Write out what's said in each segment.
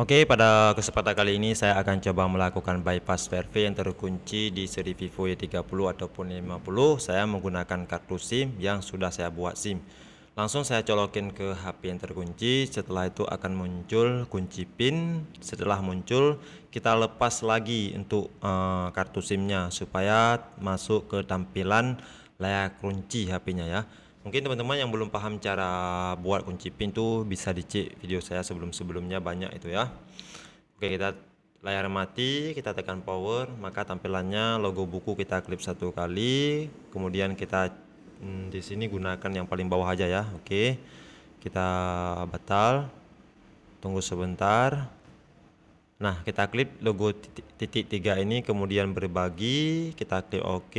Oke, okay, pada kesempatan kali ini saya akan coba melakukan bypass VRV yang terkunci di seri Vivo Y30 e ataupun 50. E saya menggunakan kartu SIM yang sudah saya buat SIM. Langsung saya colokin ke HP yang terkunci, setelah itu akan muncul kunci PIN. Setelah muncul, kita lepas lagi untuk uh, kartu SIM-nya supaya masuk ke tampilan layar kunci HP-nya ya. Mungkin teman-teman yang belum paham cara buat kunci pin tuh bisa dicek video saya sebelum-sebelumnya banyak itu ya. Oke, kita layar mati, kita tekan power, maka tampilannya logo buku kita klip satu kali, kemudian kita hmm, di sini gunakan yang paling bawah aja ya. Oke. Kita batal. Tunggu sebentar. Nah, kita klip logo titik, tiga ini kemudian berbagi, kita klik oke. OK.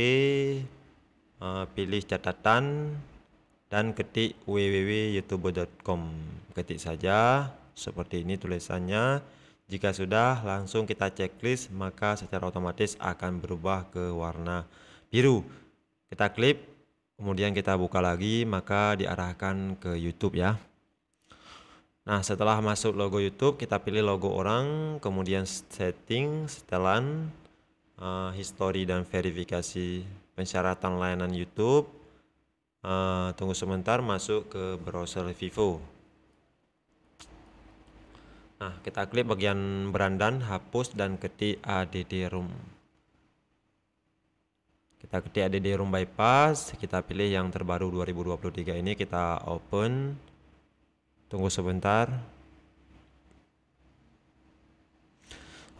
Uh, eh, pilih catatan dan ketik www.youtube.com ketik saja seperti ini tulisannya jika sudah langsung kita checklist maka secara otomatis akan berubah ke warna biru kita klik kemudian kita buka lagi maka diarahkan ke YouTube ya Nah setelah masuk logo YouTube kita pilih logo orang kemudian setting setelan uh, history dan verifikasi persyaratan layanan YouTube uh, tunggu sebentar masuk ke browser Vivo nah kita klik bagian berandan hapus dan ketik add room kita ketik add room bypass kita pilih yang terbaru 2023 ini kita open tunggu sebentar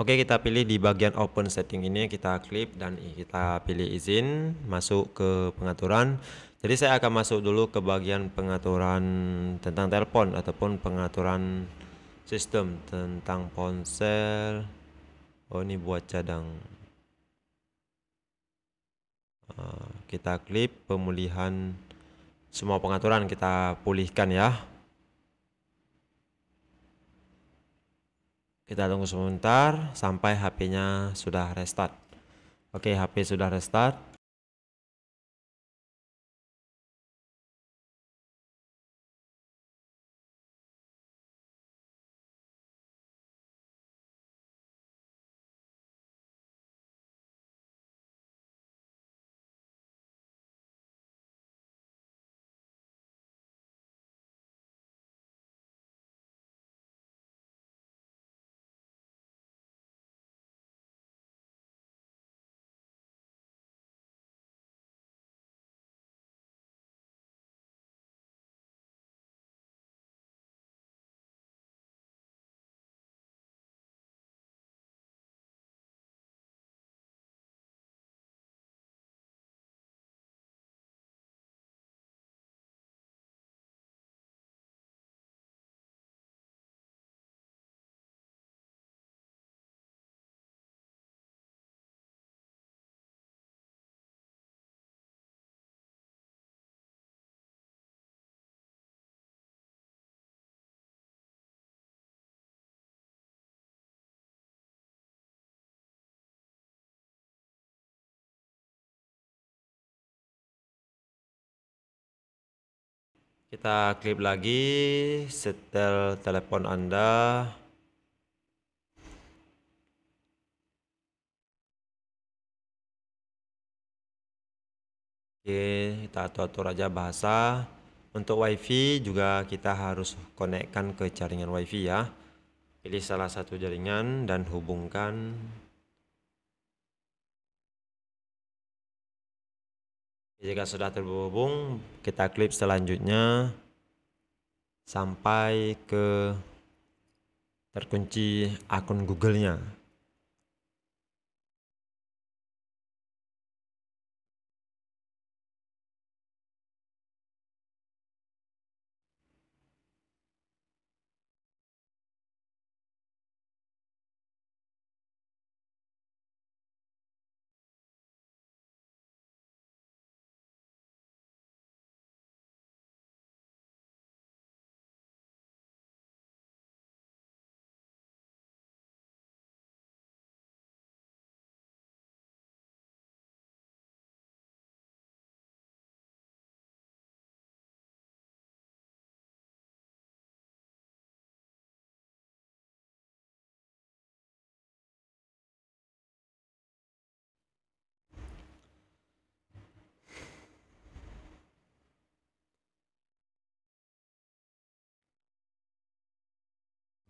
Oke kita pilih di bagian open setting ini kita klik dan kita pilih izin masuk ke pengaturan jadi saya akan masuk dulu ke bagian pengaturan tentang telepon ataupun pengaturan sistem tentang ponsel. Oh ini buat cadang. Eh, kita klik pemulihan semua pengaturan kita pulihkan ya. Kita tunggu sebentar sampai HP-nya sudah restart. Oke, HP sudah restart. kita klik lagi setel telepon anda Oke, kita atur-atur aja bahasa. Untuk WiFi juga kita harus konekkan ke jaringan WiFi ya. Pilih salah satu jaringan dan hubungkan Jika sudah terhubung, kita klik selanjutnya sampai ke terkunci akun Google-nya.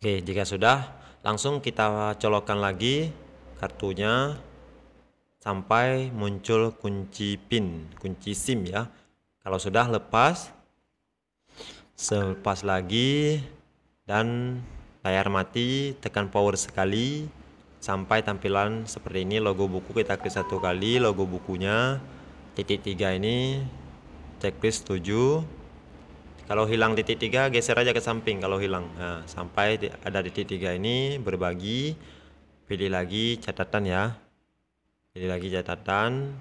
Oke, jika sudah, langsung kita colokkan lagi kartunya sampai muncul kunci PIN, kunci SIM ya. Kalau sudah lepas, selepas lagi dan layar mati, tekan power sekali sampai tampilan seperti ini logo buku kita klik satu kali logo bukunya titik tiga ini checklist 7 kalau hilang titik tiga, geser aja ke samping kalau hilang. Nah, sampai ada titik tiga ini berbagi, pilih lagi catatan ya. Pilih lagi catatan.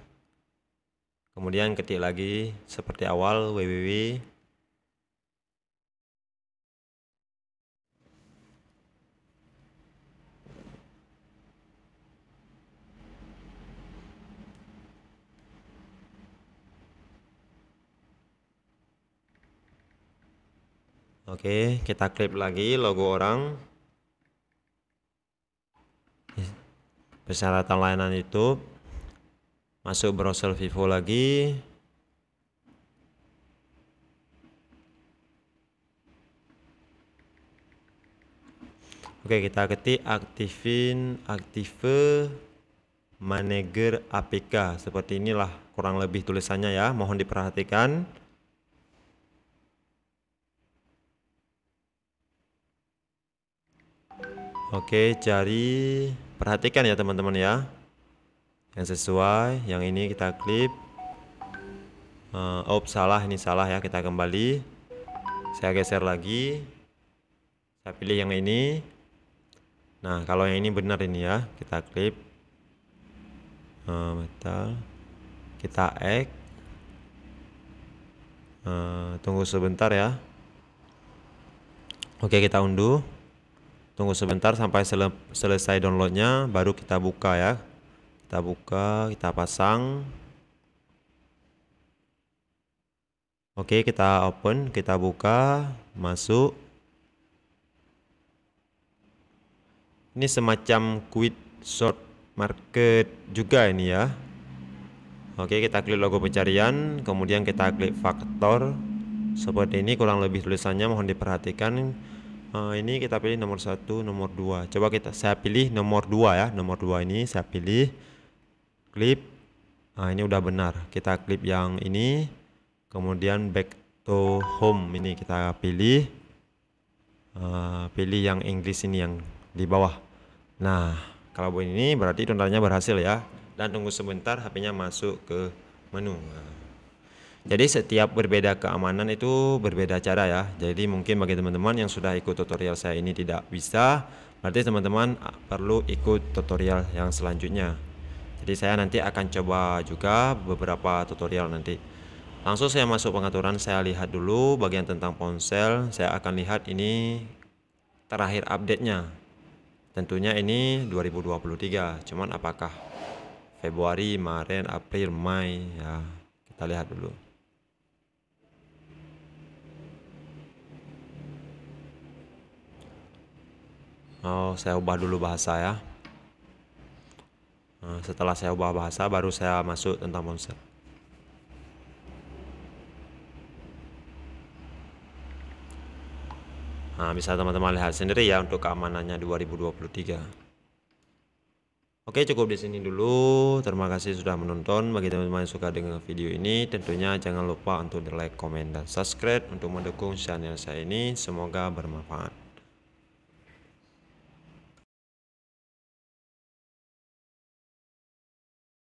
Kemudian ketik lagi seperti awal www Oke, kita klip lagi logo orang. Persyaratan layanan YouTube. Masuk browser Vivo lagi. Oke, kita ketik aktifin aktive manager APK. Seperti inilah kurang lebih tulisannya ya. Mohon diperhatikan. Oke, cari perhatikan ya teman-teman ya. Yang sesuai, yang ini kita klip. Uh, oh, salah ini salah ya, kita kembali. Saya geser lagi. Saya pilih yang ini. Nah, kalau yang ini benar ini ya, kita klip. Uh, metal. Kita X. Uh, eh, tunggu sebentar ya. Oke, kita unduh tunggu sebentar sampai sel selesai downloadnya baru kita buka ya kita buka kita pasang oke kita open kita buka masuk ini semacam quit short market juga ini ya oke kita klik logo pencarian kemudian kita klik faktor seperti ini kurang lebih tulisannya mohon diperhatikan uh, ini kita pilih nomor satu nomor dua coba kita saya pilih nomor dua ya nomor dua ini saya pilih klip nah ini udah benar kita klip yang ini kemudian back to home ini kita pilih uh, pilih yang Inggris ini yang di bawah nah kalau ini berarti tontonannya berhasil ya dan tunggu sebentar HP-nya masuk ke menu nah. Jadi setiap berbeda keamanan itu berbeda cara ya. Jadi mungkin bagi teman-teman yang sudah ikut tutorial saya ini tidak bisa, berarti teman-teman perlu ikut tutorial yang selanjutnya. Jadi saya nanti akan coba juga beberapa tutorial nanti. Langsung saya masuk pengaturan, saya lihat dulu bagian tentang ponsel, saya akan lihat ini terakhir update-nya. Tentunya ini 2023, cuman apakah Februari, Maret, April, Mei ya. Kita lihat dulu. Oh, saya ubah dulu bahasa ya. Nah, setelah saya ubah bahasa, baru saya masuk tentang monster. Nah, bisa teman-teman lihat sendiri ya untuk keamanannya 2023. Oke, cukup di sini dulu. Terima kasih sudah menonton. Bagi teman-teman yang suka dengan video ini, tentunya jangan lupa untuk di like, komen, dan subscribe untuk mendukung channel saya ini. Semoga bermanfaat.